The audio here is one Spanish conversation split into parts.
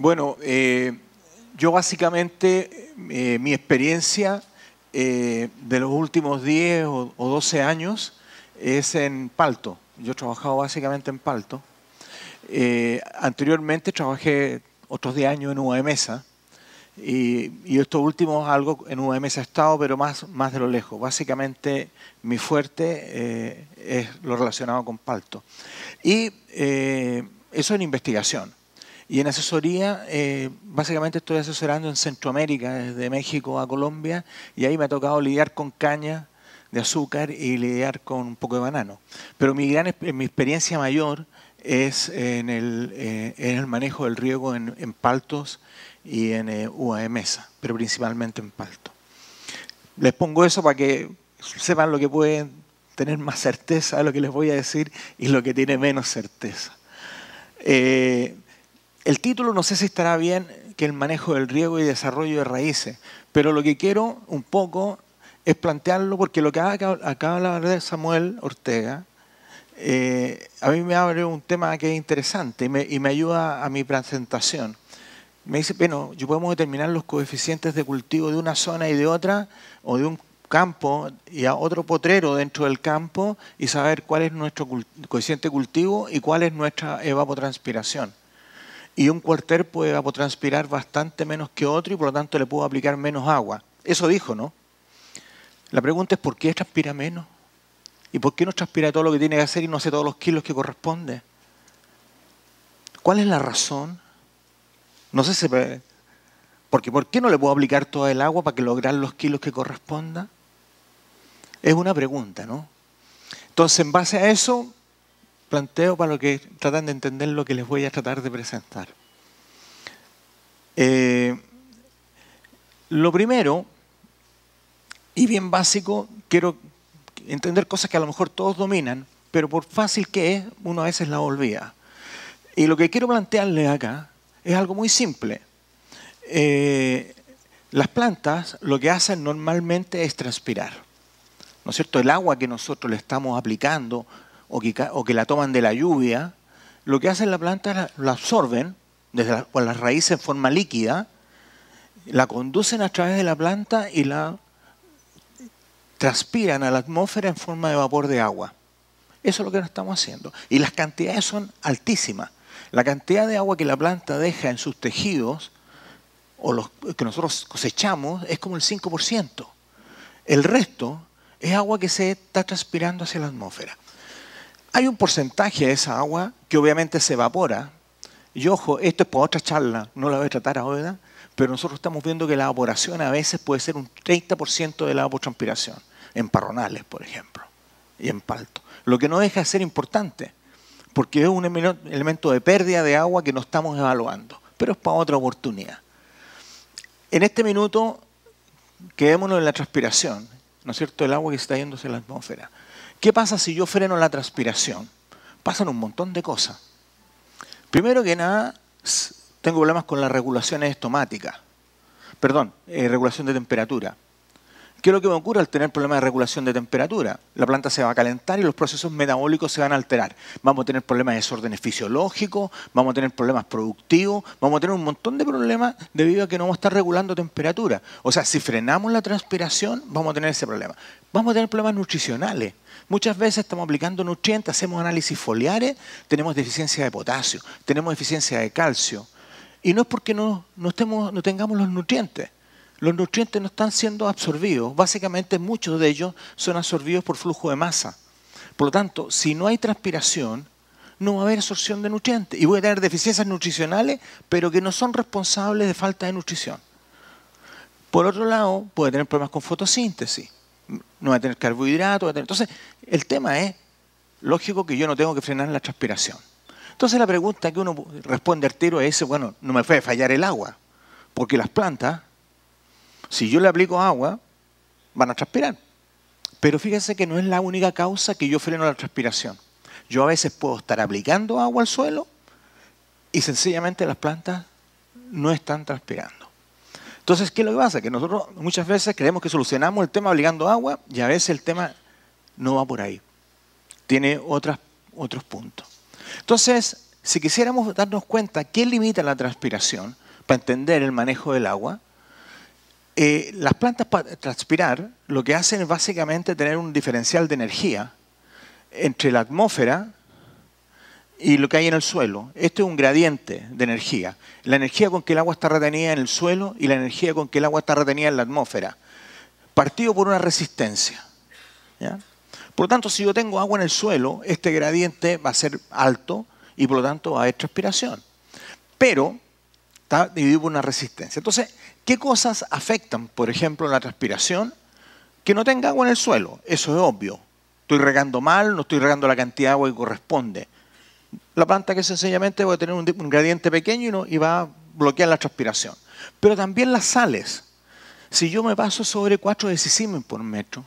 Bueno, eh, yo básicamente eh, mi experiencia eh, de los últimos 10 o, 12 años es en Palto. Yo he trabajado básicamente en Palto. anteriormente trabajé otros 10 años en UMESA y, estos últimos algo en de Mesa he estado, pero más, más de lo lejos. Básicamente mi fuerte es lo relacionado con Palto. Y eso en investigación y en asesoría, eh, básicamente estoy asesorando en Centroamérica, desde México a Colombia, y ahí me ha tocado lidiar con caña de azúcar y lidiar con un poco de banano. Pero mi, gran, mi experiencia mayor es eh, en el, manejo del riego en, en paltos y en eh, UAMESA, mesa, pero principalmente en palto. Les pongo eso para que sepan lo que pueden tener más certeza de lo que les voy a decir y lo que tiene menos certeza. El título no sé si estará bien que el manejo del riego y desarrollo de raíces, pero lo que quiero un poco es plantearlo porque lo que acaba de hablar Samuel Ortega eh, a mí me abre un tema que es interesante y me, ayuda a mi presentación. Me dice, bueno, yo podemos determinar los coeficientes de cultivo de una zona y de otra, o de un campo y a otro potrero dentro del campo y saber cuál es nuestro coeficiente de cultivo y cuál es nuestra evapotranspiración y un cuartel puede transpirar bastante menos que otro y por lo tanto le puedo aplicar menos agua. Eso dijo, ¿no? La pregunta es por qué transpira menos y por qué no transpira todo lo que tiene que hacer y no hace todos los kilos que corresponde. ¿Cuál es la razón? No sé si... Porque ¿por qué no le puedo aplicar toda el agua para que lograr los kilos que corresponda? Es una pregunta, ¿no? Entonces, en base a eso, planteo para lo que tratan de entender lo que les voy a tratar de presentar. Eh, lo primero, y bien básico, quiero entender cosas que a lo mejor todos dominan, pero por fácil que es, uno a veces la olvida. Y lo que quiero plantearles acá es algo muy simple. Eh, las plantas lo que hacen normalmente es transpirar. ¿No es cierto? El agua que nosotros le estamos aplicando o que, la toman de la lluvia, lo que hacen la planta la, absorben desde las pues, raíces en forma líquida, la conducen a través de la planta y la transpiran a la atmósfera en forma de vapor de agua. Eso es lo que estamos haciendo. Y las cantidades son altísimas. La cantidad de agua que la planta deja en sus tejidos o los que nosotros cosechamos es como el 5%. El resto es agua que se está transpirando hacia la atmósfera. Hay un porcentaje de esa agua que obviamente se evapora. Y ojo, esto es para otra charla, no la voy a tratar ahora, pero nosotros estamos viendo que la evaporación a veces puede ser un 30% de la evapotranspiración, en parronales, por ejemplo, y en palto. Lo que no deja de ser importante, porque es un elemento de pérdida de agua que no estamos evaluando, pero es para otra oportunidad. En este minuto, quedémonos en la transpiración, ¿no es cierto?, el agua que está yéndose a la atmósfera. ¿Qué pasa si yo freno la transpiración? Pasan un montón de cosas. Primero que nada, tengo problemas con las regulaciones estomáticas. Perdón, eh, regulación de temperatura. ¿Qué es lo que me ocurre al tener problemas de regulación de temperatura? La planta se va a calentar y los procesos metabólicos se van a alterar. Vamos a tener problemas de desórdenes fisiológicos, vamos a tener problemas productivos, vamos a tener un montón de problemas debido a que no vamos a estar regulando temperatura. O sea, si frenamos la transpiración, vamos a tener ese problema. Vamos a tener problemas nutricionales. Muchas veces estamos aplicando nutrientes, hacemos análisis foliares, tenemos deficiencia de potasio, tenemos deficiencia de calcio. Y no es porque no, estemos, no tengamos los nutrientes. Los nutrientes no están siendo absorbidos. Básicamente muchos de ellos son absorbidos por flujo de masa. Por lo tanto, si no hay transpiración, no va a haber absorción de nutrientes. Y voy a tener deficiencias nutricionales, pero que no son responsables de falta de nutrición. Por otro lado, puede tener problemas con fotosíntesis no va a tener carbohidratos, Entonces, el tema es, lógico que yo no tengo que frenar la transpiración. Entonces la pregunta que uno responde al tiro es, bueno, no me puede fallar el agua, porque las plantas, si yo le aplico agua, van a transpirar. Pero fíjense que no es la única causa que yo freno la transpiración. Yo a veces puedo estar aplicando agua al suelo y sencillamente las plantas no están transpirando. Entonces, ¿qué es lo que pasa? Que nosotros muchas veces creemos que solucionamos el tema obligando agua y a veces el tema no va por ahí. Tiene otros puntos. Entonces, si quisiéramos darnos cuenta qué limita la transpiración para entender el manejo del agua, eh, las plantas para transpirar lo que hacen es básicamente tener un diferencial de energía entre la atmósfera y lo que hay en el suelo. Esto es un gradiente de energía. La energía con que el agua está retenida en el suelo y la energía con que el agua está retenida en la atmósfera. Partido por una resistencia. Por lo tanto, si yo tengo agua en el suelo, este gradiente va a ser alto y por lo tanto va a haber transpiración. Pero está dividido por una resistencia. Entonces, ¿qué cosas afectan, por ejemplo, la transpiración? Que no tenga agua en el suelo, eso es obvio. Estoy regando mal, no estoy regando la cantidad de agua que corresponde la planta que sencillamente va a tener un, gradiente pequeño y, no, va a bloquear la transpiración. Pero también las sales. Si yo me paso sobre 4 decisímenes por metro,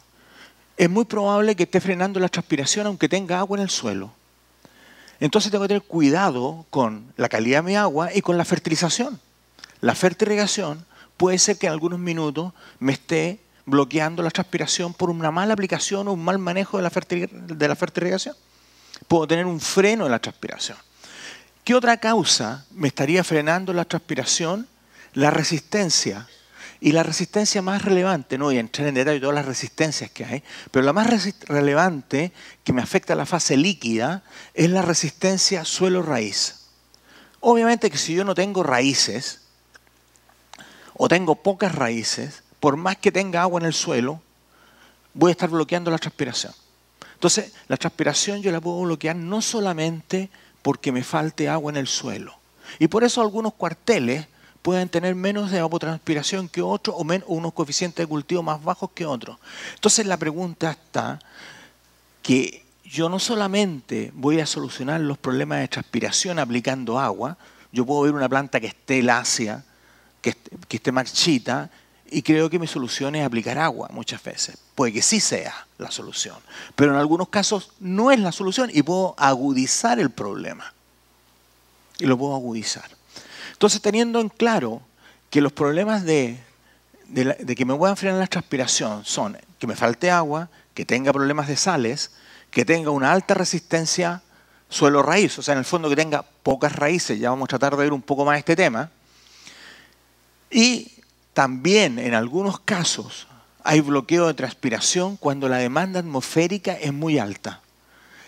es muy probable que esté frenando la transpiración aunque tenga agua en el suelo. Entonces tengo que tener cuidado con la calidad de mi agua y con la fertilización. La fertilización puede ser que en algunos minutos me esté bloqueando la transpiración por una mala aplicación o un mal manejo de la, fertilización puedo tener un freno en la transpiración. ¿Qué otra causa me estaría frenando la transpiración? La resistencia. Y la resistencia más relevante, no voy a entrar en detalle todas las resistencias que hay, pero la más relevante que me afecta a la fase líquida es la resistencia suelo-raíz. Obviamente que si yo no tengo raíces, o tengo pocas raíces, por más que tenga agua en el suelo, voy a estar bloqueando la transpiración. Entonces, la transpiración yo la puedo bloquear no solamente porque me falte agua en el suelo. Y por eso algunos cuarteles pueden tener menos de evapotranspiración que otros o, menos, unos coeficientes de cultivo más bajos que otros. Entonces la pregunta está que yo no solamente voy a solucionar los problemas de transpiración aplicando agua, yo puedo ver una planta que esté lacia, que esté marchita y creo que mi solución es aplicar agua muchas veces. Puede que sí sea la solución, pero en algunos casos no es la solución y puedo agudizar el problema. Y lo puedo agudizar. Entonces, teniendo en claro que los problemas de, de, de que me en la transpiración son que me falte agua, que tenga problemas de sales, que tenga una alta resistencia suelo raíz, o sea, en el fondo que tenga pocas raíces, ya vamos a tratar de ver un poco más este tema, y también en algunos casos hay bloqueo de transpiración cuando la demanda atmosférica es muy alta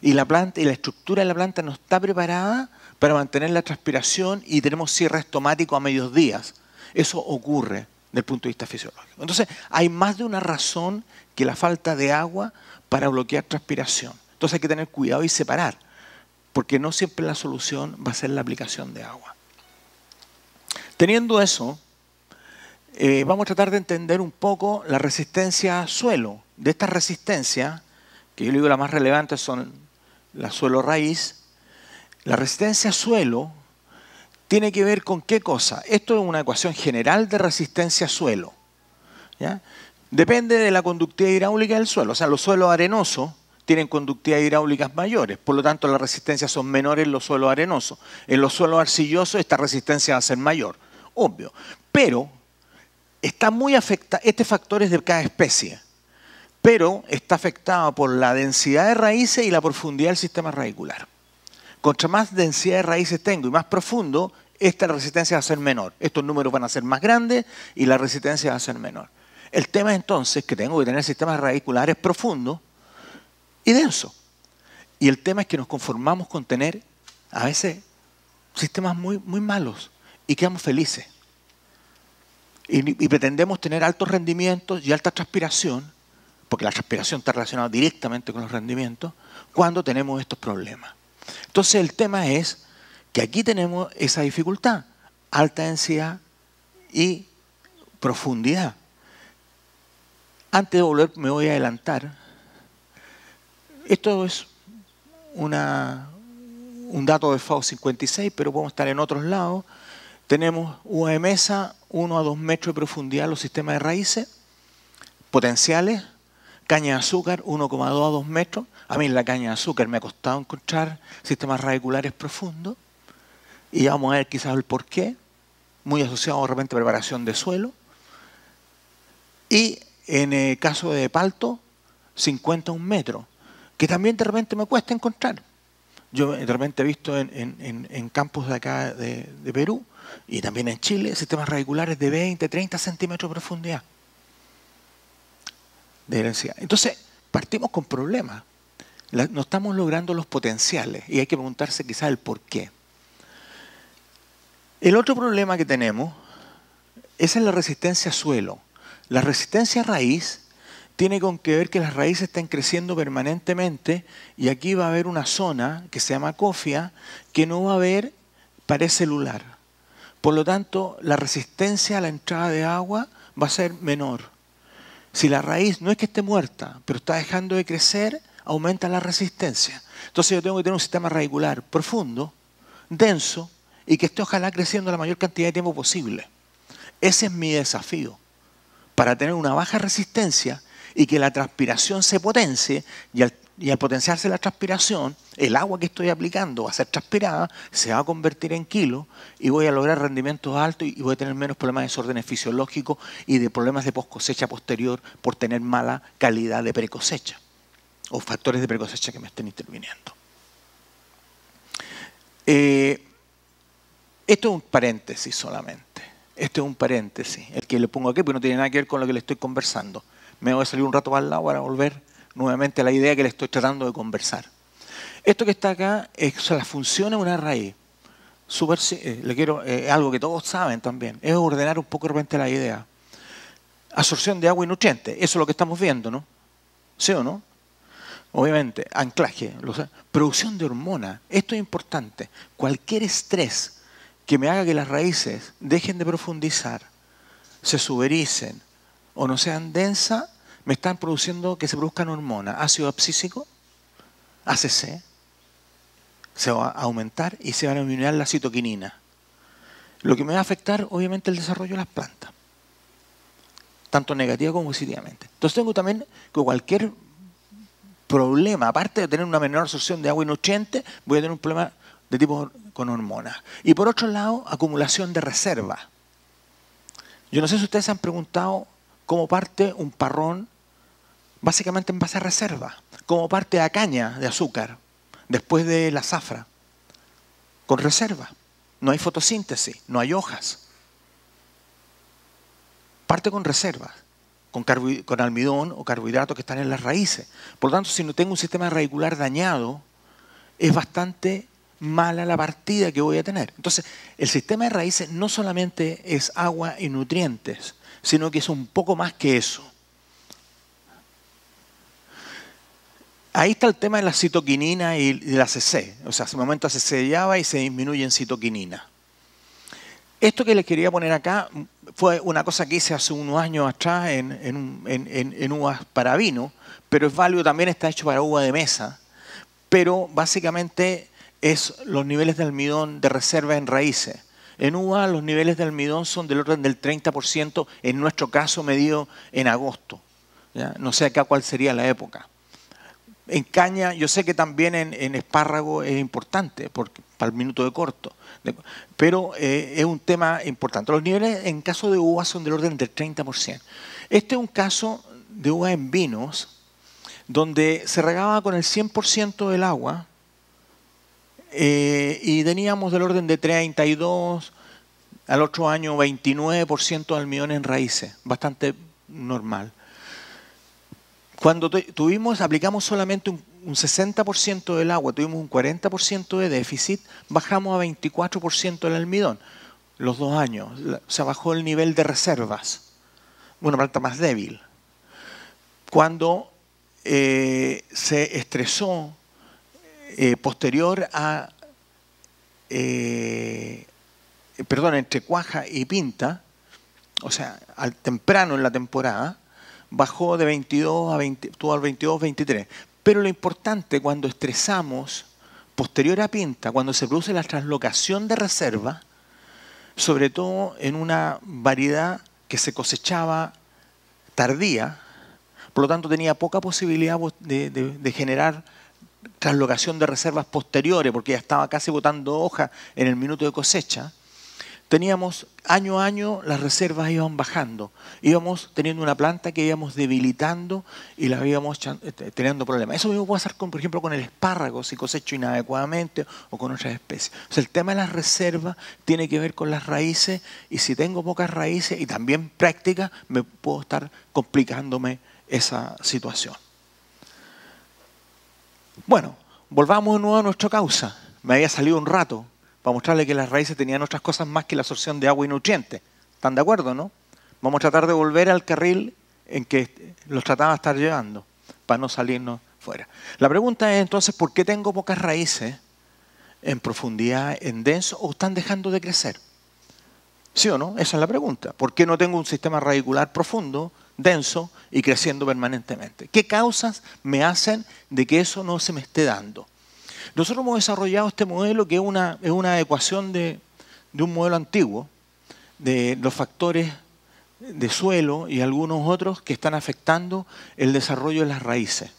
y la planta y la estructura de la planta no está preparada para mantener la transpiración y tenemos cierre estomático a medios días. Eso ocurre desde el punto de vista fisiológico. Entonces, hay más de una razón que la falta de agua para bloquear transpiración. Entonces hay que tener cuidado y separar, porque no siempre la solución va a ser la aplicación de agua. Teniendo eso, eh, vamos a tratar de entender un poco la resistencia a suelo. De esta resistencia, que yo digo la más relevante son la suelo raíz, la resistencia a suelo tiene que ver con qué cosa. Esto es una ecuación general de resistencia a suelo. Depende de la conductividad hidráulica del suelo. O sea, los suelos arenosos tienen conductividad hidráulicas mayores, por lo tanto las resistencias son menores en los suelos arenosos. En los suelos arcillosos esta resistencia va a ser mayor, obvio. Pero está muy afectado, este factor es de cada especie, pero está afectado por la densidad de raíces y la profundidad del sistema radicular. Contra más densidad de raíces tengo y más profundo, esta resistencia va a ser menor. Estos números van a ser más grandes y la resistencia va a ser menor. El tema entonces que tengo que tener sistemas radiculares profundos y denso. Y el tema es que nos conformamos con tener a veces sistemas muy, muy malos y quedamos felices y, pretendemos tener altos rendimientos y alta transpiración, porque la transpiración está relacionada directamente con los rendimientos, cuando tenemos estos problemas. Entonces el tema es que aquí tenemos esa dificultad, alta densidad y profundidad. Antes de volver me voy a adelantar. Esto es una, un dato de FAO 56, pero podemos estar en otros lados. Tenemos una de mesa, 1 a 2 metros de profundidad los sistemas de raíces potenciales, caña de azúcar 1,2 a 2 metros. A mí la caña de azúcar me ha costado encontrar sistemas radiculares profundos y vamos a ver quizás el por qué, muy asociado de repente a preparación de suelo. Y en el caso de palto, 50 a 1 metro, que también de repente me cuesta encontrar. Yo de repente he visto en, campos de acá de Perú, y también en Chile, sistemas radiculares de 20, 30 centímetros de profundidad de densidad. Entonces, partimos con problemas. no estamos logrando los potenciales y hay que preguntarse quizás el por qué. El otro problema que tenemos es es la resistencia a suelo. La resistencia a raíz tiene con que ver que las raíces están creciendo permanentemente y aquí va a haber una zona que se llama cofia que no va a haber pared celular. Por lo tanto, la resistencia a la entrada de agua va a ser menor. Si la raíz no es que esté muerta, pero está dejando de crecer, aumenta la resistencia. Entonces yo tengo que tener un sistema radicular profundo, denso, y que esté ojalá creciendo la mayor cantidad de tiempo posible. Ese es mi desafío, para tener una baja resistencia y que la transpiración se potencie y al y al potenciarse la transpiración, el agua que estoy aplicando va a ser transpirada, se va a convertir en kilo y voy a lograr rendimientos altos y voy a tener menos problemas de desórdenes fisiológicos y de problemas de post cosecha posterior por tener mala calidad de precosecha o factores de precosecha que me estén interviniendo. Eh, esto es un paréntesis solamente. Esto es un paréntesis. El que le pongo aquí, porque no tiene nada que ver con lo que le estoy conversando. Me voy a salir un rato al lado para volver nuevamente la idea que le estoy tratando de conversar. Esto que está acá es la función de una raíz. Super, eh, le quiero, eh, algo que todos saben también, es ordenar un poco de repente la idea. Absorción de agua y nutrientes, eso es lo que estamos viendo, ¿no? ¿Sí o no? Obviamente, anclaje, producción de hormonas, esto es importante. Cualquier estrés que me haga que las raíces dejen de profundizar, se subericen o no sean densas, me están produciendo que se produzcan hormonas, ácido abscísico, ACC, se va a aumentar y se va a eliminar la citoquinina. Lo que me va a afectar, obviamente, el desarrollo de las plantas, tanto negativa como positivamente. Entonces tengo también que cualquier problema, aparte de tener una menor absorción de agua y voy a tener un problema de tipo con hormonas. Y por otro lado, acumulación de reserva. Yo no sé si ustedes se han preguntado cómo parte un parrón básicamente en base a reserva, como parte de la caña de azúcar, después de la zafra, con reserva. No hay fotosíntesis, no hay hojas. Parte con reservas, con, con almidón o carbohidratos que están en las raíces. Por lo tanto, si no tengo un sistema radicular dañado, es bastante mala la partida que voy a tener. Entonces, el sistema de raíces no solamente es agua y nutrientes, sino que es un poco más que eso. ahí está el tema de la citoquinina y la CC. O sea, hace un momento se sellaba y se disminuye en citoquinina. Esto que les quería poner acá fue una cosa que hice hace unos años atrás en, en, uvas para vino, pero es válido también, está hecho para uva de mesa. Pero básicamente es los niveles de almidón de reserva en raíces. En uva los niveles de almidón son del orden del 30%, en nuestro caso medido en agosto. No sé acá cuál sería la época en caña, yo sé que también en, espárrago es importante porque, para el minuto de corto, pero eh, es un tema importante. Los niveles en caso de uva son del orden del 30%. Este es un caso de uva en vinos donde se regaba con el 100% del agua eh, y teníamos del orden de 32, al otro año 29% de almidón en raíces, bastante normal. Cuando tuvimos, aplicamos solamente un, 60% del agua, tuvimos un 40% de déficit, bajamos a 24% del almidón los dos años. Se bajó el nivel de reservas, una planta más débil. Cuando eh, se estresó eh, posterior a, eh, perdón, entre cuaja y pinta, o sea, al temprano en la temporada, bajó de 22 a 22 al 22, 23. Pero lo importante cuando estresamos posterior a pinta, cuando se produce la translocación de reserva, sobre todo en una variedad que se cosechaba tardía, por lo tanto tenía poca posibilidad de, de generar translocación de reservas posteriores, porque ya estaba casi botando hoja en el minuto de cosecha, teníamos año a año las reservas iban bajando, íbamos teniendo una planta que íbamos debilitando y la íbamos eh, teniendo problemas. Eso mismo puede pasar, con, por ejemplo, con el espárrago, si cosecho inadecuadamente o con otras especies. O sea, el tema de las reservas tiene que ver con las raíces y si tengo pocas raíces y también prácticas, me puedo estar complicándome esa situación. Bueno, volvamos de nuevo a nuestra causa. Me había salido un rato, para mostrarle que las raíces tenían otras cosas más que la absorción de agua y nutrientes. ¿Están de acuerdo, no? Vamos a tratar de volver al carril en que los trataba de estar llevando, para no salirnos fuera. La pregunta es entonces, ¿por qué tengo pocas raíces en profundidad, en denso, o están dejando de crecer? ¿Sí o no? Esa es la pregunta. ¿Por qué no tengo un sistema radicular profundo, denso y creciendo permanentemente? ¿Qué causas me hacen de que eso no se me esté dando? Nosotros hemos desarrollado este modelo que es una, es adecuación de, un modelo antiguo, de los factores de suelo y algunos otros que están afectando el desarrollo de las raíces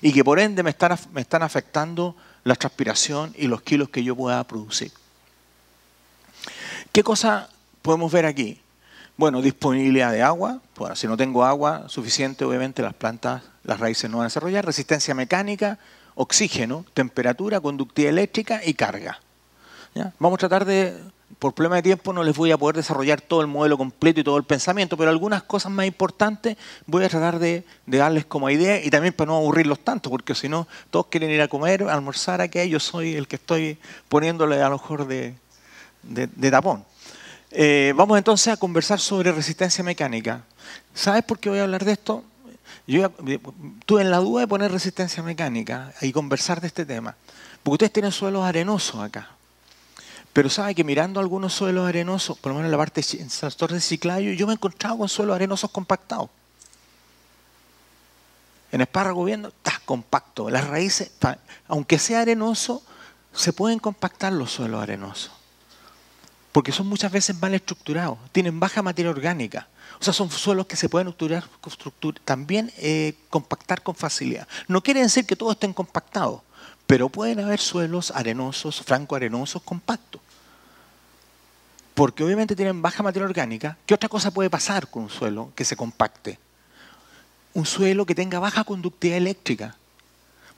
y que por ende me están, me están afectando la transpiración y los kilos que yo pueda producir. ¿Qué cosa podemos ver aquí? Bueno, disponibilidad de agua. Bueno, si no tengo agua suficiente, obviamente las plantas, las raíces no van a desarrollar. Resistencia mecánica, oxígeno, temperatura, conductividad eléctrica y carga. Vamos a tratar de, por problema de tiempo, no les voy a poder desarrollar todo el modelo completo y todo el pensamiento, pero algunas cosas más importantes voy a tratar de, darles como idea y también para no aburrirlos tanto, porque si no, todos quieren ir a comer, almorzar, a que yo soy el que estoy poniéndole a lo mejor de, tapón. Eh, vamos entonces a conversar sobre resistencia mecánica. ¿Sabes por qué voy a hablar de esto? Yo eh, tuve en la duda de poner resistencia mecánica y conversar de este tema, porque ustedes tienen suelos arenosos acá. Pero sabe que mirando algunos suelos arenosos, por lo menos en la parte en torres de Ciclayo, yo me he encontrado con suelos arenosos compactados. En espárrago gobierno, está compacto. Las raíces, aunque sea arenoso, se pueden compactar los suelos arenosos porque son muchas veces mal estructurados, tienen baja materia orgánica. O sea, son suelos que se pueden estructurar, también eh, compactar con facilidad. No quiere decir que todos estén compactados, pero pueden haber suelos arenosos, franco-arenosos, compactos. Porque obviamente tienen baja materia orgánica. ¿Qué otra cosa puede pasar con un suelo que se compacte? Un suelo que tenga baja conductividad eléctrica.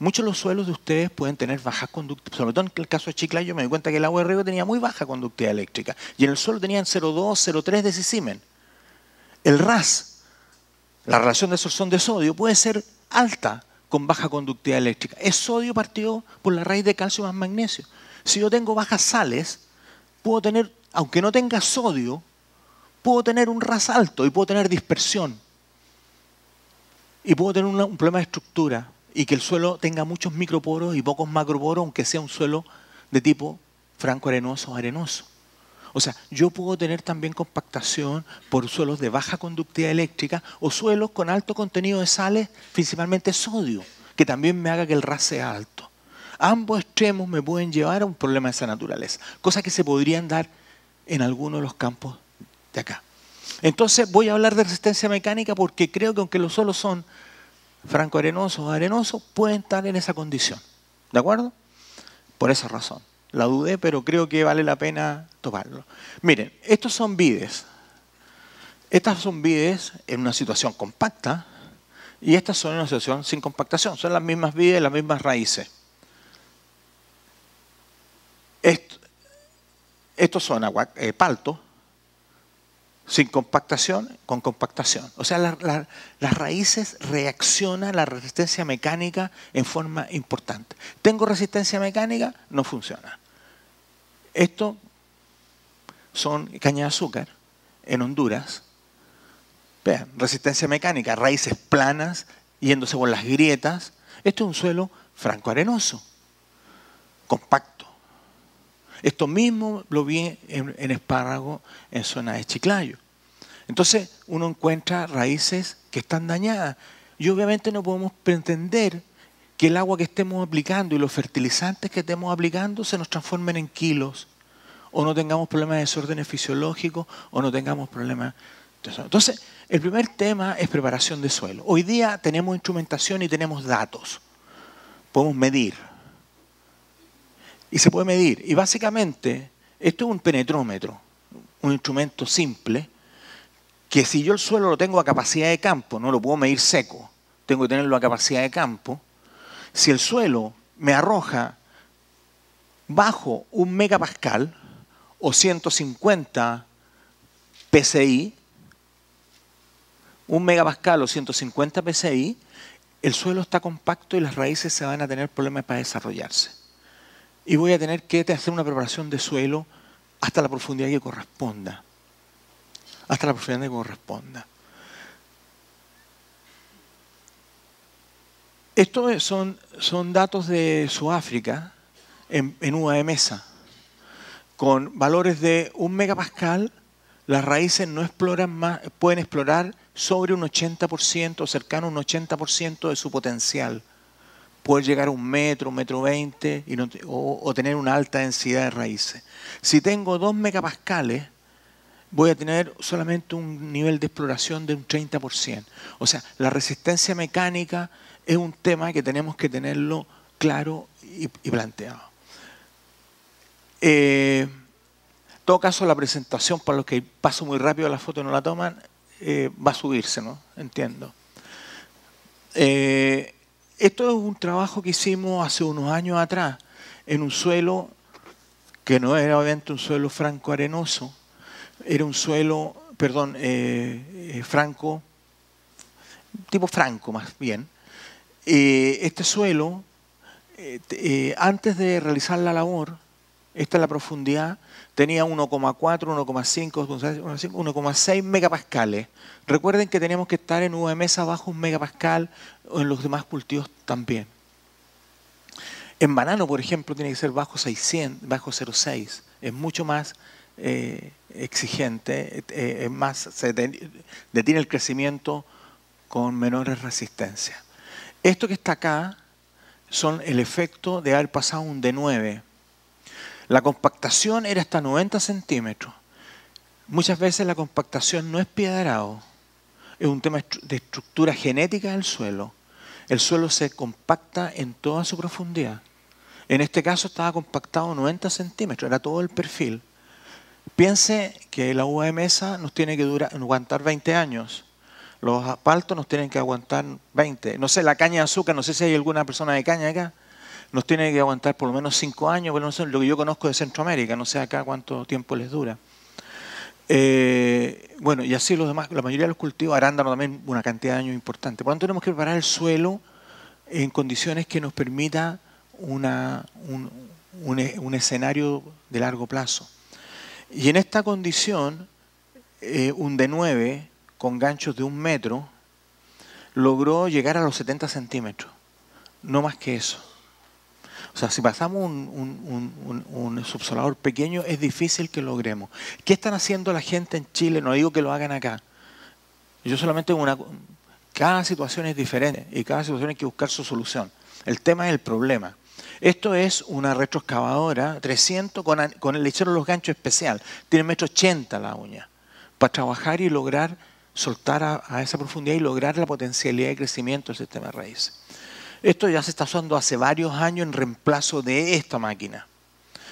Muchos de los suelos de ustedes pueden tener baja conductividad, sobre todo en el caso de Chiclayo yo me di cuenta que el agua de arriba tenía muy baja conductividad eléctrica y en el suelo tenían 0,2, 0,3 de cisimen. El RAS, la relación de absorción de sodio, puede ser alta con baja conductividad eléctrica. Es sodio partido por la raíz de calcio más magnesio. Si yo tengo bajas sales, puedo tener, aunque no tenga sodio, puedo tener un RAS alto y puedo tener dispersión. Y puedo tener un problema de estructura, y que el suelo tenga muchos microporos y pocos macroporos, aunque sea un suelo de tipo franco arenoso o arenoso. O sea, yo puedo tener también compactación por suelos de baja conductividad eléctrica o suelos con alto contenido de sales, principalmente sodio, que también me haga que el RAS sea alto. Ambos extremos me pueden llevar a un problema de esa naturaleza, cosas que se podrían dar en alguno de los campos de acá. Entonces voy a hablar de resistencia mecánica porque creo que aunque los suelos son franco o arenoso, pueden estar en esa condición. ¿De acuerdo? Por esa razón. La dudé, pero creo que vale la pena tomarlo Miren, estos son vides. Estas son vides en una situación compacta y estas son en una situación sin compactación. Son las mismas vides, las mismas raíces. estos son eh, palto, sin compactación, con compactación. O sea, las raíces reaccionan a la resistencia mecánica en forma importante. Tengo resistencia mecánica, no funciona. Esto son caña de azúcar en Honduras. Vean, resistencia mecánica, raíces planas, yéndose por las grietas. Esto es un suelo franco arenoso, compacto esto mismo lo vi en, espárrago en zona de Chiclayo. Entonces uno encuentra raíces que están dañadas y obviamente no podemos pretender que el agua que estemos aplicando y los fertilizantes que estemos aplicando se nos transformen en kilos, o no tengamos problemas de desórdenes fisiológicos, o no tengamos problemas. Entonces, el primer tema es preparación de suelo. Hoy día tenemos instrumentación y tenemos datos. Podemos medir y se puede medir. Y básicamente, esto es un penetrómetro, un instrumento simple, que si yo el suelo lo tengo a capacidad de campo, no lo puedo medir seco, tengo que tenerlo a capacidad de campo, si el suelo me arroja bajo un megapascal o 150 PSI, un megapascal o 150 PSI, el suelo está compacto y las raíces se van a tener problemas para desarrollarse y voy a tener que hacer una preparación de suelo hasta la profundidad que corresponda. Hasta la profundidad que corresponda. Estos son, son datos de Sudáfrica en, en uva de mesa, con valores de un megapascal. Las raíces no exploran más, pueden explorar sobre un 80% cercano a un 80% de su potencial poder llegar a un metro, un metro veinte, o, tener una alta densidad de raíces. Si tengo dos megapascales, voy a tener solamente un nivel de exploración de un 30%. O sea, la resistencia mecánica es un tema que tenemos que tenerlo claro y, planteado. Eh, en todo caso, la presentación, para los que paso muy rápido la foto y no la toman, eh, va a subirse, ¿no? Entiendo. Eh, esto es un trabajo que hicimos hace unos años atrás en un suelo que no era obviamente un suelo franco arenoso, era un suelo, perdón, eh, eh, franco, tipo franco más bien. Eh, este suelo, antes de realizar la labor, esta es la profundidad, tenía 1,4, 1,5, 1,6 megapascales. Recuerden que teníamos que estar en una mesa bajo un megapascal o en los demás cultivos también. En banano, por ejemplo, tiene que ser bajo 600, bajo 0,6. Es mucho más eh, exigente, eh, eh, es más, se detiene el crecimiento con menores resistencias. Esto que está acá son el efecto de haber pasado un D9 la compactación era hasta 90 centímetros. Muchas veces la compactación no es piedrado, es un tema de estructura genética del suelo. El suelo se compacta en toda su profundidad. En este caso estaba compactado 90 centímetros, era todo el perfil. Piense que la uva de mesa nos tiene que durar, aguantar 20 años. Los apaltos nos tienen que aguantar 20. No sé, la caña de azúcar, no sé si hay alguna persona de caña acá nos tiene que aguantar por lo menos cinco años, lo que yo conozco de Centroamérica, no sé acá cuánto tiempo les dura. Eh, bueno, y así los demás, la mayoría de los cultivos, arándano también una cantidad de años importante. Por lo tanto, tenemos que preparar el suelo en condiciones que nos permita e, un, escenario de largo plazo. Y en esta condición, eh, un d 9 con ganchos de un metro logró llegar a los 70 centímetros, no más que eso. O sea, si pasamos un, subsolador pequeño, es difícil que logremos. ¿Qué están haciendo la gente en Chile? No digo que lo hagan acá. Yo solamente una... Cada situación es diferente y cada situación hay que buscar su solución. El tema es el problema. Esto es una retroexcavadora 300 con, el lechero de los ganchos especial. Tiene metro 80 la uña para trabajar y lograr soltar a, a esa profundidad y lograr la potencialidad de crecimiento del sistema de raíces. Esto ya se está usando hace varios años en reemplazo de esta máquina.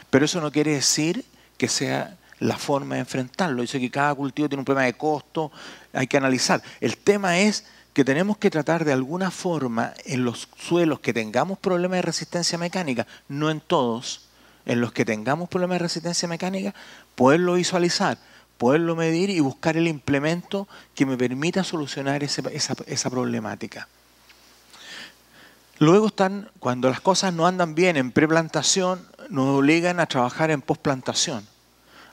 Pero eso no quiere decir que sea la forma de enfrentarlo. Dice que cada cultivo tiene un problema de costo, hay que analizar. El tema es que tenemos que tratar de alguna forma en los suelos que tengamos problemas de resistencia mecánica, no en todos, en los que tengamos problemas de resistencia mecánica, poderlo visualizar, poderlo medir y buscar el implemento que me permita solucionar esa problemática. Luego están, cuando las cosas no andan bien en preplantación, nos obligan a trabajar en posplantación.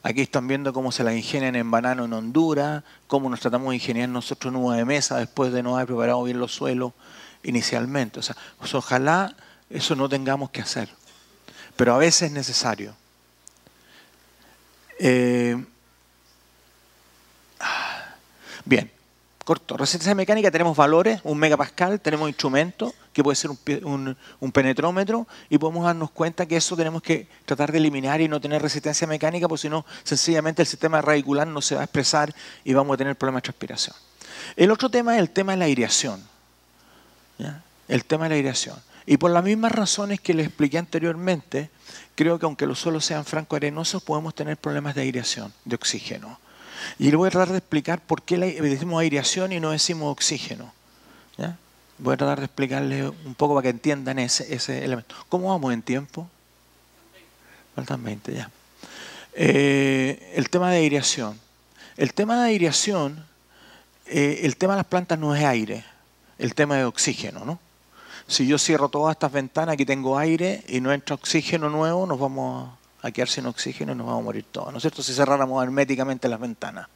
Aquí están viendo cómo se la ingenian en banano en Honduras, cómo nos tratamos de ingeniar nosotros en de mesa después de no haber preparado bien los suelos inicialmente. O sea, pues ojalá eso no tengamos que hacer, pero a veces es necesario. Eh, ah, bien, corto. Resistencia mecánica tenemos valores, un megapascal, tenemos instrumentos, que puede ser un, penetrómetro, y podemos darnos cuenta que eso tenemos que tratar de eliminar y no tener resistencia mecánica, porque si no, sencillamente el sistema radicular no se va a expresar y vamos a tener problemas de transpiración. El otro tema es el tema de la aireación. El tema de la aireación. Y por las mismas razones que les expliqué anteriormente, creo que aunque los suelos sean franco arenosos, podemos tener problemas de aireación, de oxígeno. Y le voy a tratar de explicar por qué decimos aireación y no decimos oxígeno. Voy a tratar de explicarle un poco para que entiendan ese, elemento. ¿Cómo vamos en tiempo? Faltan 20, ya. Eh, el tema de aireación. El tema de aireación, eh, el tema de las plantas no es aire, el tema es oxígeno, ¿no? Si yo cierro todas estas ventanas, aquí tengo aire y no entra oxígeno nuevo, nos vamos a a quedar sin oxígeno y nos vamos a morir todos, ¿no es cierto? Si cerráramos herméticamente las ventanas.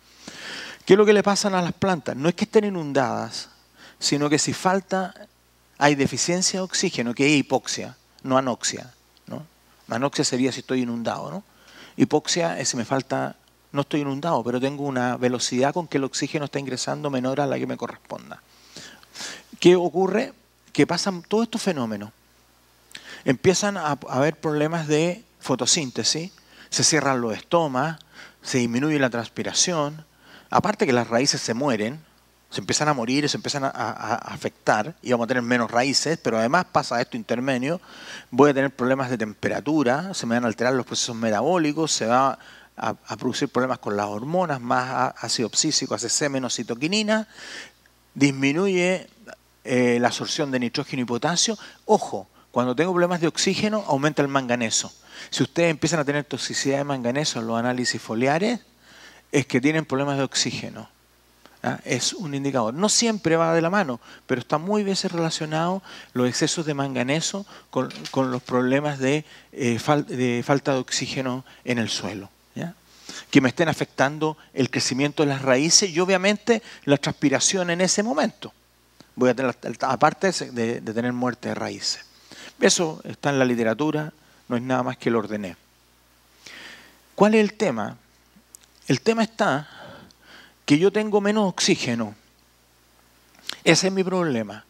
¿Qué es lo que le pasan a las plantas? No es que estén inundadas, sino que si falta, hay deficiencia de oxígeno, que es hipoxia, no anoxia. ¿no? Anoxia sería si estoy inundado, ¿no? Hipoxia es si me falta, no estoy inundado, pero tengo una velocidad con que el oxígeno está ingresando menor a la que me corresponda. ¿Qué ocurre? Que pasan todos estos fenómenos. Empiezan a haber problemas de fotosíntesis, se cierran los estomas, se disminuye la transpiración, aparte que las raíces se mueren, se empiezan a morir, se empiezan a, afectar y vamos a tener menos raíces, pero además pasa esto intermedio, voy a tener problemas de temperatura, se me van a alterar los procesos metabólicos, se va a, producir problemas con las hormonas, más ácido hace ACC, menos citoquinina, disminuye eh, la absorción de nitrógeno y potasio. Ojo, cuando tengo problemas de oxígeno, aumenta el manganeso. Si ustedes empiezan a tener toxicidad de manganeso en los análisis foliares, es que tienen problemas de oxígeno. ¿ah? Es un indicador. No siempre va de la mano, pero está muy bien relacionado los excesos de manganeso con, los problemas de, eh, de, falta de oxígeno en el suelo. Que me estén afectando el crecimiento de las raíces y obviamente la transpiración en ese momento. Voy a tener, aparte de, de tener muerte de raíces. Eso está en la literatura, no es nada más que lo ordené. ¿Cuál es el tema? El tema está que yo tengo menos oxígeno. Ese es mi problema.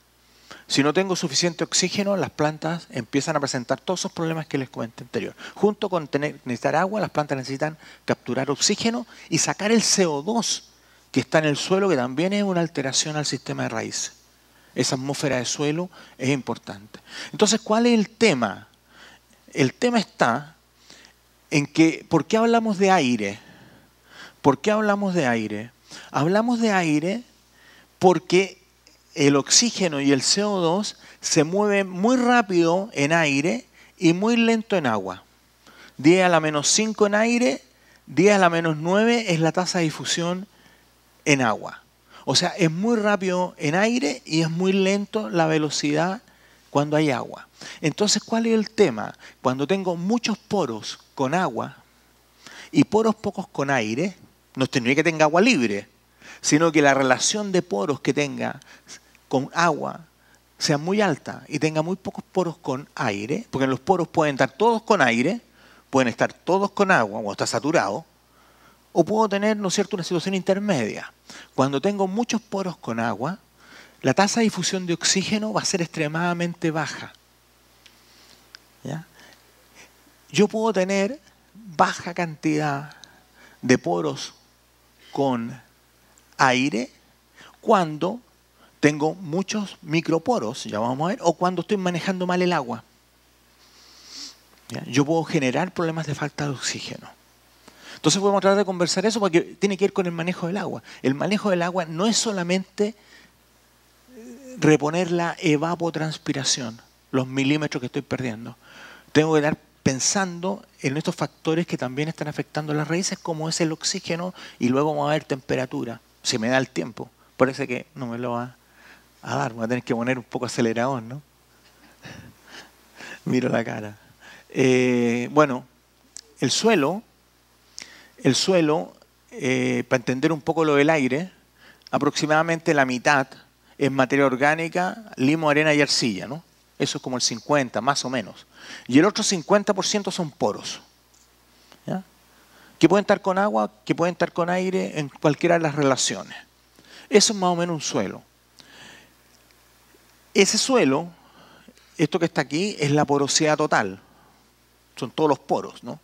Si no tengo suficiente oxígeno, las plantas empiezan a presentar todos esos problemas que les comenté anterior. Junto con tener, necesitar agua, las plantas necesitan capturar oxígeno y sacar el CO2 que está en el suelo, que también es una alteración al sistema de raíz. Esa atmósfera de suelo es importante. Entonces, ¿cuál es el tema? El tema está en que, ¿por qué hablamos de aire? ¿Por qué hablamos de aire? Hablamos de aire porque el oxígeno y el CO2 se mueven muy rápido en aire y muy lento en agua. 10 a la menos 5 en aire, 10 a la menos 9 es la tasa de difusión en agua. O sea, es muy rápido en aire y es muy lento la velocidad cuando hay agua. Entonces, ¿cuál es el tema? Cuando tengo muchos poros con agua y poros pocos con aire, no tendría que tenga agua libre, sino que la relación de poros que tenga con agua sea muy alta y tenga muy pocos poros con aire, porque los poros pueden estar todos con aire, pueden estar todos con agua o está saturado, o puedo tener, ¿no es cierto?, una situación intermedia. Cuando tengo muchos poros con agua, la tasa de difusión de oxígeno va a ser extremadamente baja. Yo puedo tener baja cantidad de poros con aire cuando tengo muchos microporos, ya vamos a ver, o cuando estoy manejando mal el agua. Yo puedo generar problemas de falta de oxígeno. Entonces podemos tratar de conversar eso porque tiene que ver con el manejo del agua. El manejo del agua no es solamente reponer la evapotranspiración, los milímetros que estoy perdiendo. Tengo que estar pensando en estos factores que también están afectando las raíces, como es el oxígeno, y luego va a haber temperatura, si me da el tiempo. Parece que no me lo va a dar, voy a tener que poner un poco acelerador, ¿no? Miro la cara. Eh, bueno, el suelo, el suelo, eh, para entender un poco lo del aire, aproximadamente la mitad es materia orgánica, limo, arena y arcilla, ¿no? Eso es como el 50, más o menos. Y el otro 50% son poros, ¿ya? que pueden estar con agua, que pueden estar con aire, en cualquiera de las relaciones. Eso es más o menos un suelo. Ese suelo, esto que está aquí, es la porosidad total. Son todos los poros, ¿no?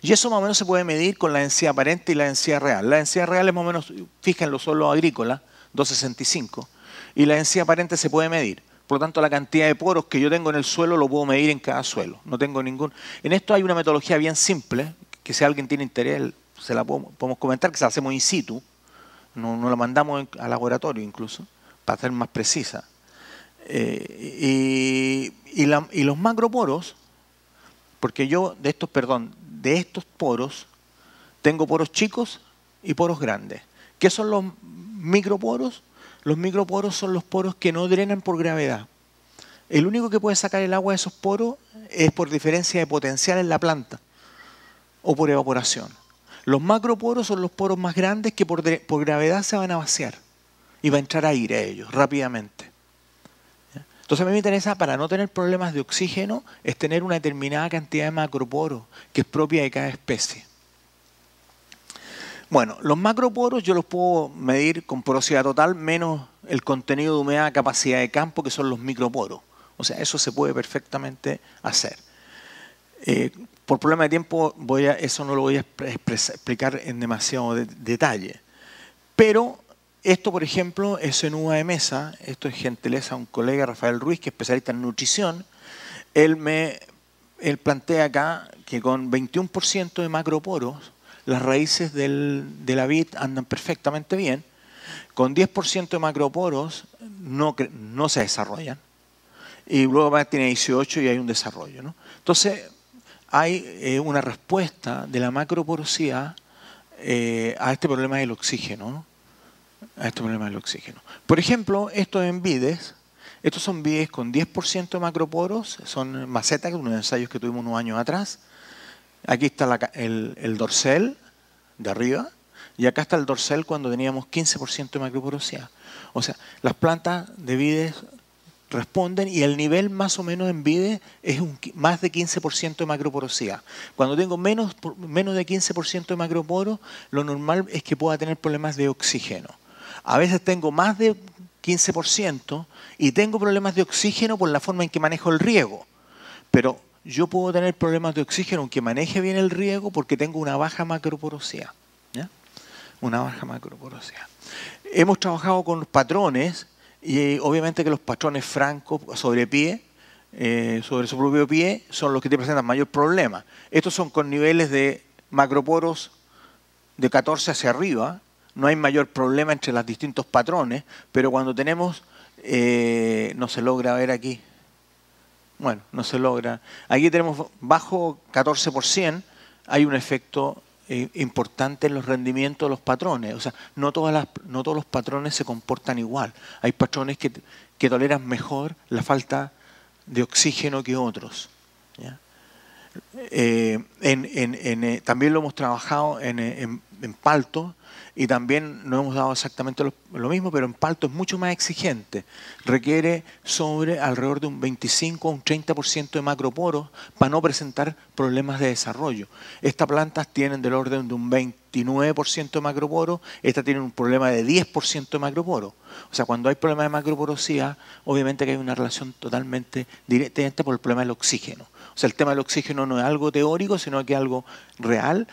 Y eso más o menos se puede medir con la densidad aparente y la densidad real. La densidad real es más o menos, fíjense, en los agrícolas, 265 y la densidad aparente se puede medir. Por lo tanto, la cantidad de poros que yo tengo en el suelo lo puedo medir en cada suelo. No tengo ningún. En esto hay una metodología bien simple, que si alguien tiene interés, se la podemos comentar, que se la hacemos in situ. No, la mandamos al laboratorio incluso, para ser más precisa. Eh, y, y, los macroporos, porque yo de estos, perdón, de estos poros, tengo poros chicos y poros grandes. ¿Qué son los microporos? Los microporos son los poros que no drenan por gravedad. El único que puede sacar el agua de esos poros es por diferencia de potencial en la planta o por evaporación. Los macroporos son los poros más grandes que por, gravedad se van a vaciar y va a entrar aire a ellos rápidamente. Entonces a mí me interesa, para no tener problemas de oxígeno, es tener una determinada cantidad de macroporos que es propia de cada especie. Bueno, los macroporos yo los puedo medir con porosidad total menos el contenido de humedad capacidad de campo, que son los microporos. O sea, eso se puede perfectamente hacer. Eh, por problema de tiempo, voy a, eso no lo voy a explicar en demasiado detalle. Pero esto, por ejemplo, es en uva de mesa. Esto es gentileza a un colega, Rafael Ruiz, que es especialista en nutrición. Él, me, él plantea acá que con 21% de macroporos las raíces de la vid andan perfectamente bien. Con 10% de macroporos no, se desarrollan. Y luego tiene 18 y hay un desarrollo. Entonces, hay eh, una respuesta de la macroporosidad eh, a este problema del oxígeno. A este problema del oxígeno. Por ejemplo, estos vides, estos son vides con 10% de macroporos, son macetas, unos ensayos que tuvimos unos años atrás, Aquí está el, el, dorsal de arriba y acá está el dorsal cuando teníamos 15% de macroporosidad. O sea, las plantas de vides responden y el nivel más o menos en vides es más de 15% de macroporosidad. Cuando tengo menos, menos de 15% de macroporo, lo normal es que pueda tener problemas de oxígeno. A veces tengo más de 15% y tengo problemas de oxígeno por la forma en que manejo el riego. Pero yo puedo tener problemas de oxígeno aunque maneje bien el riego porque tengo una baja macroporosidad. Una baja macroporosidad. Hemos trabajado con patrones y eh, obviamente que los patrones francos sobre pie, eh, sobre su propio pie, son los que te presentan mayor problema. Estos son con niveles de macroporos de 14 hacia arriba, no hay mayor problema entre los distintos patrones, pero cuando tenemos, eh, no se logra ver aquí, bueno, no se logra. Aquí tenemos bajo 14%, hay un efecto eh, importante en los rendimientos de los patrones. O sea, no, todas las, no todos los patrones se comportan igual. Hay patrones que, toleran mejor la falta de oxígeno que otros. Eh, eh, también lo hemos trabajado en, palto, y también no hemos dado exactamente lo, mismo, pero en palto es mucho más exigente. Requiere sobre alrededor de un 25 a un 30% de macroporos para no presentar problemas de desarrollo. Estas plantas tienen del orden de un 29% de macroporos, esta tiene un problema de 10% de macroporos. O sea, cuando hay problemas de macroporosidad, obviamente que hay una relación totalmente directa por el problema del oxígeno. O sea, el tema del oxígeno no es algo teórico, sino que es algo real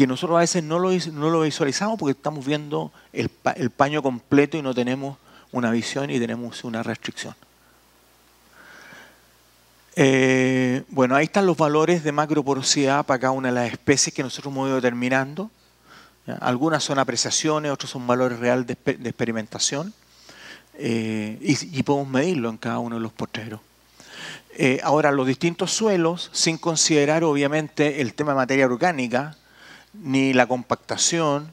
que nosotros a veces no lo, no lo visualizamos porque estamos viendo el, paño completo y no tenemos una visión y tenemos una restricción. Eh, bueno, ahí están los valores de macroporosidad para cada una de las especies que nosotros hemos ido determinando. Algunas son apreciaciones, otros son valores reales de, experimentación. Eh, y, podemos medirlo en cada uno de los porteros. Eh, ahora, los distintos suelos, sin considerar obviamente el tema de materia orgánica, ni la compactación,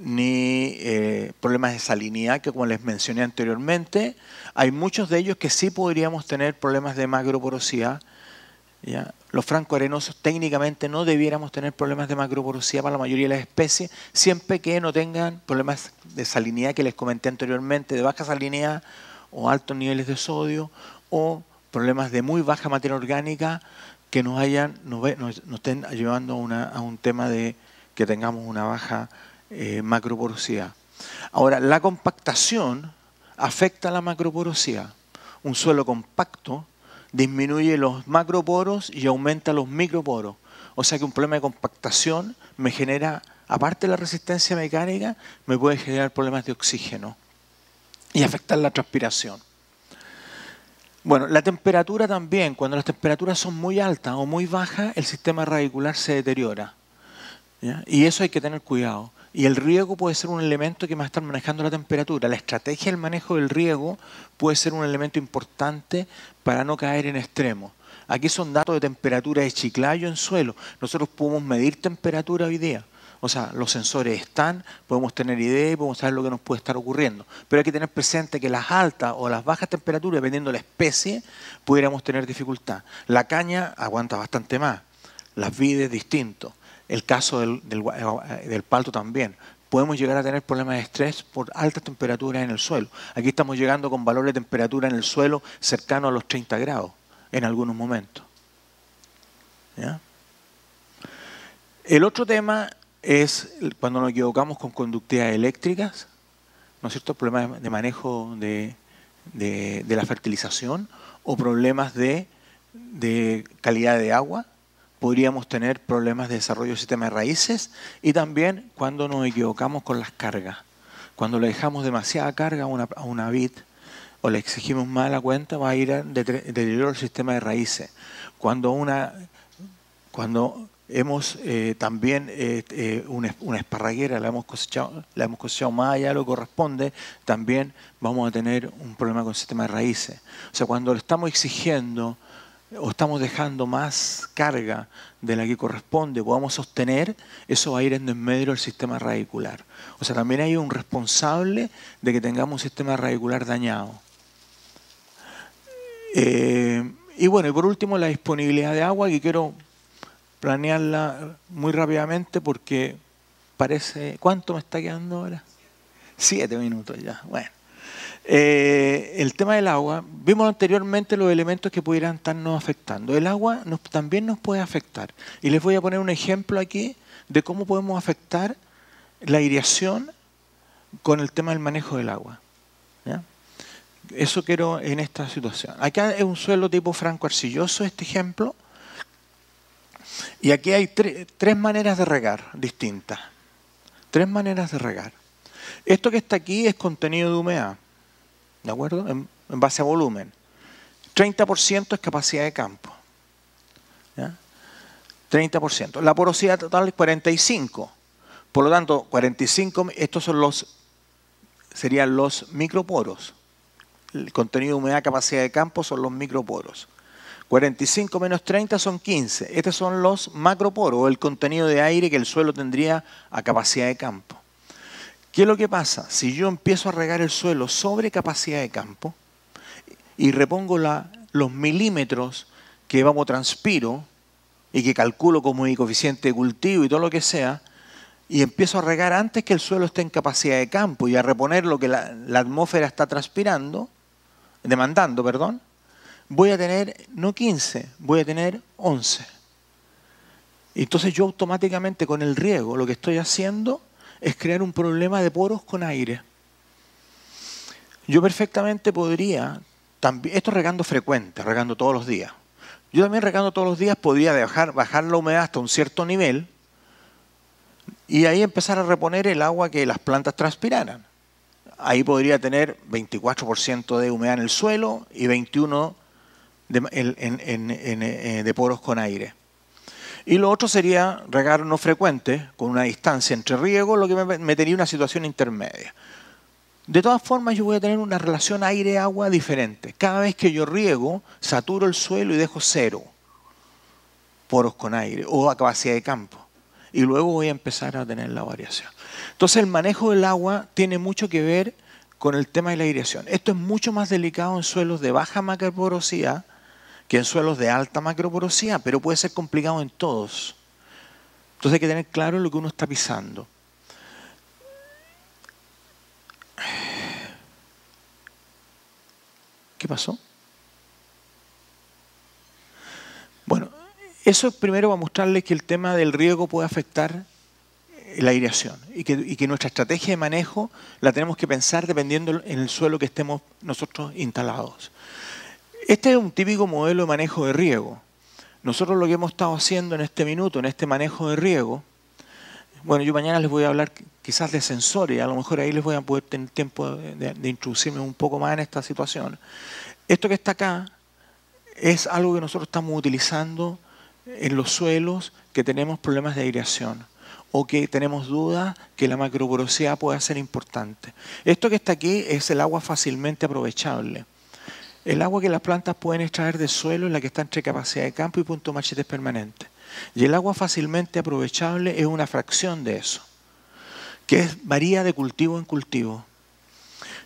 ni eh, problemas de salinidad, que como les mencioné anteriormente, hay muchos de ellos que sí podríamos tener problemas de macroporosidad. ¿ya? Los francoarenosos técnicamente no debiéramos tener problemas de macroporosidad para la mayoría de las especies, siempre que no tengan problemas de salinidad que les comenté anteriormente, de baja salinidad o altos niveles de sodio o problemas de muy baja materia orgánica que nos, hayan, nos, estén llevando a un tema de que tengamos una baja eh, macroporosidad. Ahora, la compactación afecta la macroporosidad. Un suelo compacto disminuye los macroporos y aumenta los microporos. O sea que un problema de compactación me genera, aparte de la resistencia mecánica, me puede generar problemas de oxígeno y afectar la transpiración. Bueno, la temperatura también, cuando las temperaturas son muy altas o muy bajas, el sistema radicular se deteriora. Y eso hay que tener cuidado. Y el riego puede ser un elemento que va a estar manejando la temperatura. La estrategia del manejo del riego puede ser un elemento importante para no caer en extremos. Aquí son datos de temperatura de chiclayo en suelo. Nosotros podemos medir temperatura hoy día. O sea, los sensores están, podemos tener idea y podemos saber lo que nos puede estar ocurriendo. Pero hay que tener presente que las altas o las bajas temperaturas, dependiendo de la especie, pudiéramos tener dificultad. La caña aguanta bastante más. Las vides distinto el caso del, eh, del, palto también. Podemos llegar a tener problemas de estrés por altas temperaturas en el suelo. Aquí estamos llegando con valores de temperatura en el suelo cercano a los 30 grados en algunos momentos. El otro tema es cuando nos equivocamos con conductivas eléctricas, ¿no es cierto? Problemas de manejo de, la fertilización o problemas de calidad de agua podríamos tener problemas de desarrollo del sistema de raíces y también cuando nos equivocamos con las cargas. Cuando le dejamos demasiada carga a una, a una bit o le exigimos más la cuenta, va a ir a deteriorar el sistema de raíces. Cuando, una, cuando hemos eh, también eh, eh, una, esparraguera, la hemos, cosechado, la hemos cosechado más allá de lo que corresponde, también vamos a tener un problema con el sistema de raíces. O sea, cuando le estamos exigiendo o estamos dejando más carga de la que corresponde, podamos sostener, eso va a ir en medio del sistema radicular. O sea, también hay un responsable de que tengamos un sistema radicular dañado. Eh, y bueno, y por último, la disponibilidad de agua, que quiero planearla muy rápidamente porque parece... ¿Cuánto me está quedando ahora? Siete minutos ya. Bueno. Eh, el tema del agua, vimos anteriormente los elementos que pudieran estarnos afectando. El agua también nos puede afectar. Y les voy a poner un ejemplo aquí de cómo podemos afectar la aireación con el tema del manejo del agua. Eso quiero en esta situación. Acá es un suelo tipo franco-arcilloso, este ejemplo. Y aquí hay tres maneras de regar distintas. Tres maneras de regar. Esto que está aquí es contenido de humedad. ¿de acuerdo? En, base a volumen. 30% es capacidad de campo. 30%. La porosidad total es 45%. Por lo tanto, 45, estos son los, serían los microporos. El contenido de humedad, capacidad de campo son los microporos. 45 menos 30 son 15. Estos son los macroporos, el contenido de aire que el suelo tendría a capacidad de campo. ¿Qué es lo que pasa? Si yo empiezo a regar el suelo sobre capacidad de campo y repongo los milímetros que vamos transpiro y que calculo como mi coeficiente de cultivo y todo lo que sea, y empiezo a regar antes que el suelo esté en capacidad de campo y a reponer lo que la, la atmósfera está transpirando, demandando, perdón, voy a tener no 15, voy a tener 11. Entonces yo automáticamente con el riego lo que estoy haciendo es crear un problema de poros con aire. Yo perfectamente podría, también, esto regando frecuente, regando todos los días. Yo también regando todos los días podría bajar, bajar la humedad hasta un cierto nivel y ahí empezar a reponer el agua que las plantas transpiraran. Ahí podría tener 24% de humedad en el suelo y 21% eh, de poros con aire. Y lo otro sería regar no frecuente, con una distancia entre riego, lo que me, tenía una situación intermedia. De todas formas, yo voy a tener una relación aire-agua diferente. Cada vez que yo riego, saturo el suelo y dejo cero poros con aire o a capacidad de campo. Y luego voy a empezar a tener la variación. Entonces, el manejo del agua tiene mucho que ver con el tema de la aireación. Esto es mucho más delicado en suelos de baja macroporosidad, que en suelos de alta macroporosidad, pero puede ser complicado en todos. Entonces hay que tener claro lo que uno está pisando. ¿Qué pasó? Bueno, eso primero va a mostrarles que el tema del riego puede afectar eh, la aireación y que, y que, nuestra estrategia de manejo la tenemos que pensar dependiendo en el suelo que estemos nosotros instalados. Este es un típico modelo de manejo de riego. Nosotros lo que hemos estado haciendo en este minuto, en este manejo de riego, bueno, yo mañana les voy a hablar quizás de sensores, a lo mejor ahí les voy a poder tener tiempo de, introducirme un poco más en esta situación. Esto que está acá es algo que nosotros estamos utilizando en los suelos que tenemos problemas de aireación o que tenemos dudas que la macroporosidad pueda ser importante. Esto que está aquí es el agua fácilmente aprovechable. El agua que las plantas pueden extraer del suelo es la que está entre capacidad de campo y punto machete permanente. Y el agua fácilmente aprovechable es una fracción de eso, que varía de cultivo en cultivo.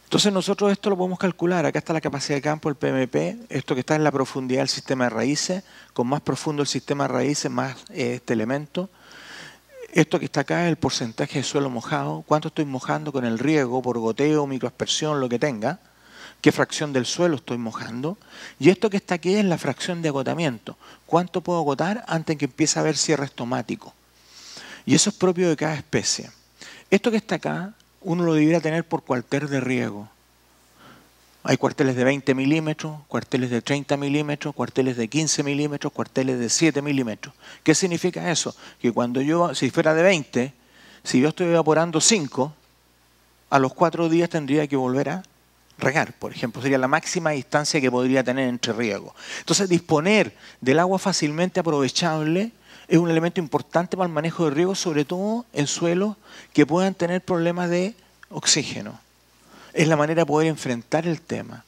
Entonces nosotros esto lo podemos calcular. Acá está la capacidad de campo, el PMP, esto que está en la profundidad del sistema de raíces, con más profundo el sistema de raíces, más eh, este elemento. Esto que está acá es el porcentaje de suelo mojado, cuánto estoy mojando con el riego, por goteo, microaspersión, lo que tenga qué fracción del suelo estoy mojando. Y esto que está aquí es la fracción de agotamiento. ¿Cuánto puedo agotar antes que empiece a haber cierre estomático? Y eso es propio de cada especie. Esto que está acá, uno lo debiera tener por cuartel de riego. Hay cuarteles de 20 milímetros, cuarteles de 30 milímetros, cuarteles de 15 milímetros, cuarteles de 7 milímetros. ¿Qué significa eso? Que cuando yo, si fuera de 20, si yo estoy evaporando 5, a los 4 días tendría que volver a regar, por ejemplo, sería la máxima distancia que podría tener entre riego. Entonces, disponer del agua fácilmente aprovechable es un elemento importante para el manejo de riego, sobre todo en suelos que puedan tener problemas de oxígeno. Es la manera de poder enfrentar el tema.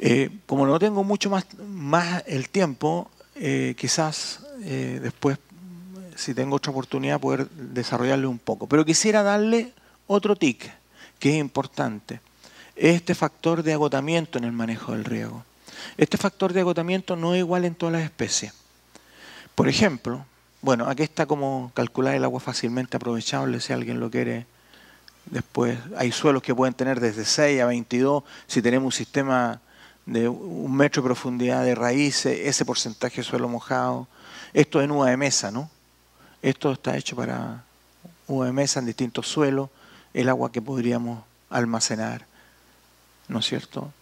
Eh, como no tengo mucho más, más el tiempo, eh, quizás eh, después, si tengo otra oportunidad, poder desarrollarle un poco. Pero quisiera darle otro tic que es importante, este factor de agotamiento en el manejo del riego. Este factor de agotamiento no es igual en todas las especies. Por ejemplo, bueno, aquí está como calcular el agua fácilmente aprovechable si alguien lo quiere después. Hay suelos que pueden tener desde 6 a 22, si tenemos un sistema de un metro de profundidad de raíces, ese porcentaje de suelo mojado. Esto es en uva de mesa, ¿no? Esto está hecho para uva de mesa en distintos suelos el agua que podríamos almacenar, ¿no es cierto?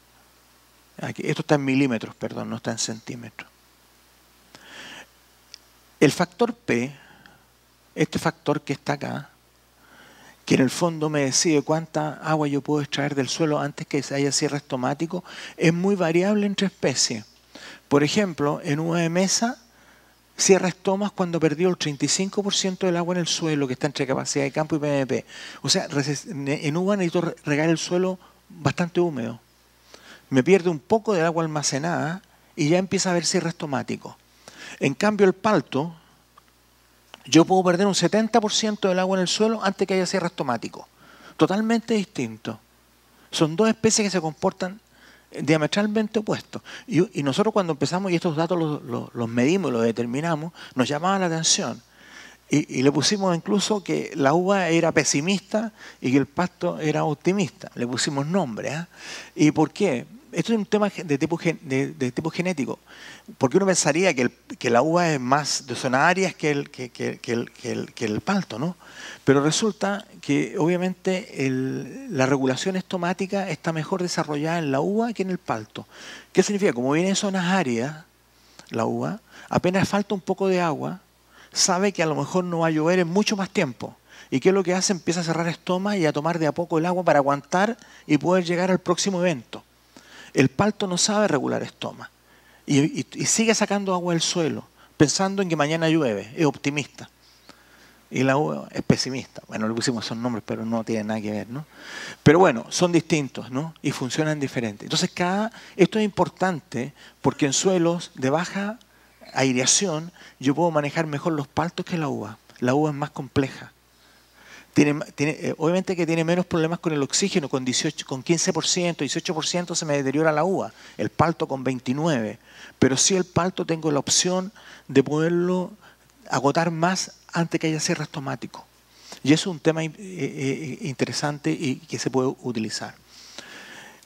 Aquí, esto está en milímetros, perdón, no está en centímetros. El factor P, este factor que está acá, que en el fondo me decide cuánta agua yo puedo extraer del suelo antes que se haya cierre estomático, es muy variable entre especies. Por ejemplo, en una de mesa Cierra estomas cuando perdió el 35% del agua en el suelo que está entre capacidad de campo y PMP. O sea, en uva necesito regar el suelo bastante húmedo. Me pierde un poco del agua almacenada y ya empieza a haber cierres estomático. En cambio, el palto, yo puedo perder un 70% del agua en el suelo antes que haya cierre estomático. Totalmente distinto. Son dos especies que se comportan diametralmente opuesto. Y, nosotros cuando empezamos, y estos datos los, medimos y los determinamos, nos llamaba la atención. Y, le pusimos incluso que la uva era pesimista y que el pasto era optimista. Le pusimos nombre. ¿ah? ¿Y por qué? esto es un tema de tipo, de, tipo genético, porque uno pensaría que, la uva es más de zonas áreas que el, palto, ¿no? Pero resulta que obviamente la regulación estomática está mejor desarrollada en la uva que en el palto. ¿Qué significa? Como viene en zonas áreas, la uva, apenas falta un poco de agua, sabe que a lo mejor no va a llover en mucho más tiempo. ¿Y qué es lo que hace? Empieza a cerrar estomas y a tomar de a poco el agua para aguantar y poder llegar al próximo evento. El palto no sabe regular estoma y, sigue sacando agua del suelo, pensando en que mañana llueve, es optimista. Y la uva es pesimista. Bueno, le pusimos esos nombres, pero no tiene nada que ver, ¿no? Pero bueno, son distintos, ¿no? Y funcionan diferentes. Entonces, cada, esto es importante porque en suelos de baja aireación yo puedo manejar mejor los paltos que la uva. La uva es más compleja. Tiene, eh, obviamente que tiene menos problemas con el oxígeno, con, 15%, 18% se me deteriora la uva, el palto con 29%, pero sí el palto tengo la opción de poderlo agotar más antes que haya cierre automático. Y eso es un tema eh, eh, interesante y que se puede utilizar.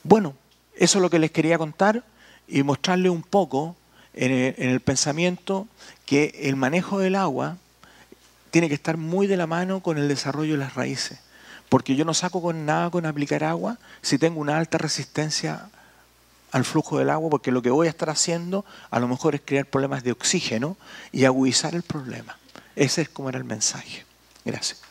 Bueno, eso es lo que les quería contar y mostrarles un poco en el pensamiento que el manejo del agua tiene que estar muy de la mano con el desarrollo de las raíces. Porque yo no saco con nada con aplicar agua si tengo una alta resistencia al flujo del agua, porque lo que voy a estar haciendo a lo mejor es crear problemas de oxígeno y agudizar el problema. Ese es como era el mensaje. Gracias.